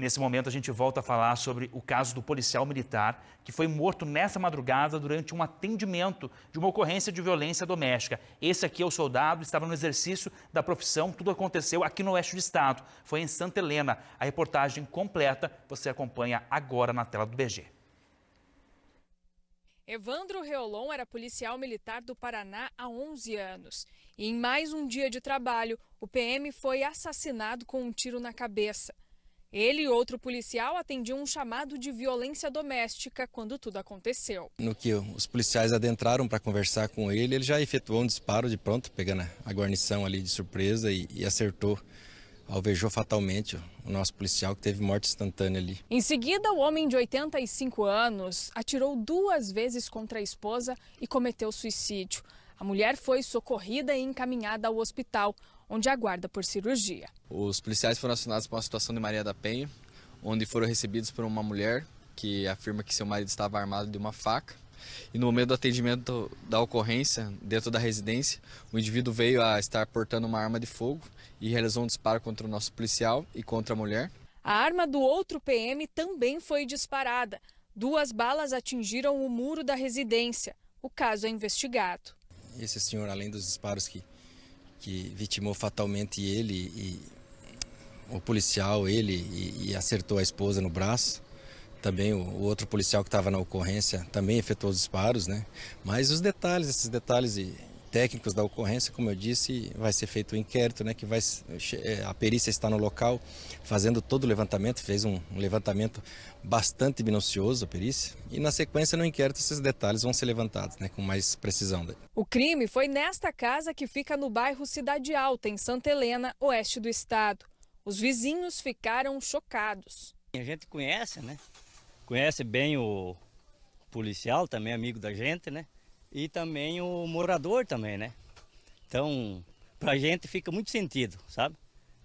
Nesse momento, a gente volta a falar sobre o caso do policial militar que foi morto nessa madrugada durante um atendimento de uma ocorrência de violência doméstica. Esse aqui é o soldado, estava no exercício da profissão, tudo aconteceu aqui no oeste do estado, foi em Santa Helena. A reportagem completa você acompanha agora na tela do BG. Evandro Reolon era policial militar do Paraná há 11 anos. E em mais um dia de trabalho, o PM foi assassinado com um tiro na cabeça. Ele e outro policial atendiam um chamado de violência doméstica quando tudo aconteceu. No que os policiais adentraram para conversar com ele, ele já efetuou um disparo de pronto, pegando a guarnição ali de surpresa e, e acertou alvejou fatalmente o nosso policial, que teve morte instantânea ali. Em seguida, o homem de 85 anos atirou duas vezes contra a esposa e cometeu suicídio. A mulher foi socorrida e encaminhada ao hospital, onde aguarda por cirurgia. Os policiais foram acionados para uma situação de Maria da Penha, onde foram recebidos por uma mulher que afirma que seu marido estava armado de uma faca. E no momento do atendimento da ocorrência, dentro da residência, o indivíduo veio a estar portando uma arma de fogo e realizou um disparo contra o nosso policial e contra a mulher. A arma do outro PM também foi disparada. Duas balas atingiram o muro da residência. O caso é investigado esse senhor, além dos disparos que, que vitimou fatalmente ele e o policial, ele e, e acertou a esposa no braço, também o, o outro policial que estava na ocorrência também efetuou os disparos, né? Mas os detalhes, esses detalhes e técnicos da ocorrência, como eu disse, vai ser feito o um inquérito, né, que vai é, a perícia está no local fazendo todo o levantamento, fez um, um levantamento bastante minucioso a perícia, e na sequência no inquérito esses detalhes vão ser levantados, né, com mais precisão. O crime foi nesta casa que fica no bairro Cidade Alta, em Santa Helena, oeste do estado. Os vizinhos ficaram chocados. A gente conhece, né? Conhece bem o policial, também amigo da gente, né? e também o morador também, né? Então, pra gente fica muito sentido, sabe?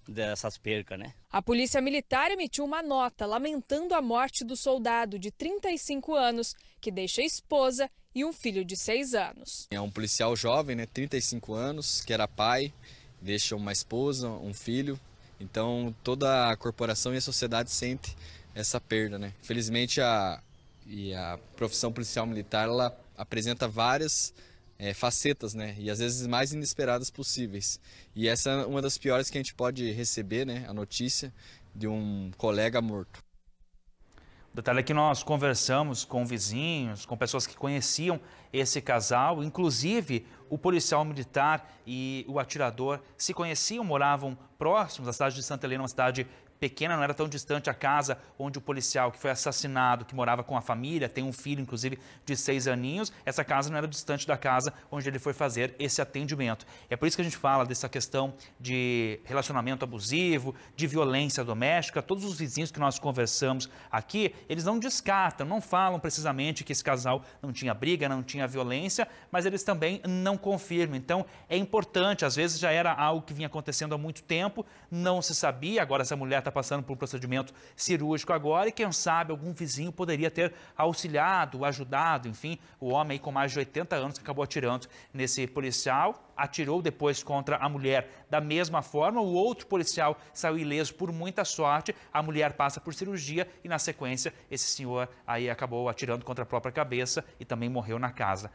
Dessas percas, né? A Polícia Militar emitiu uma nota lamentando a morte do soldado de 35 anos, que deixa a esposa e um filho de 6 anos. É um policial jovem, né? 35 anos, que era pai, deixa uma esposa, um filho. Então, toda a corporação e a sociedade sente essa perda, né? Felizmente, a, e a profissão policial militar, ela apresenta várias é, facetas, né? E às vezes mais inesperadas possíveis. E essa é uma das piores que a gente pode receber, né? A notícia de um colega morto. O detalhe é que nós conversamos com vizinhos, com pessoas que conheciam esse casal, inclusive o policial militar e o atirador se conheciam, moravam próximos. à cidade de Santa Helena uma cidade pequena, não era tão distante a casa onde o policial que foi assassinado, que morava com a família, tem um filho, inclusive, de seis aninhos. Essa casa não era distante da casa onde ele foi fazer esse atendimento. É por isso que a gente fala dessa questão de relacionamento abusivo, de violência doméstica. Todos os vizinhos que nós conversamos aqui, eles não descartam, não falam precisamente que esse casal não tinha briga, não tinha violência, mas eles também não confirmam. Então, é importante, às vezes já era algo que vinha acontecendo há muito tempo, não se sabia, agora essa mulher está passando por um procedimento cirúrgico agora e quem sabe algum vizinho poderia ter auxiliado, ajudado, enfim, o homem com mais de 80 anos que acabou atirando nesse policial, atirou depois contra a mulher da mesma forma, o outro policial saiu ileso por muita sorte, a mulher passa por cirurgia e na sequência esse senhor aí acabou atirando contra a própria cabeça e também morreu na casa.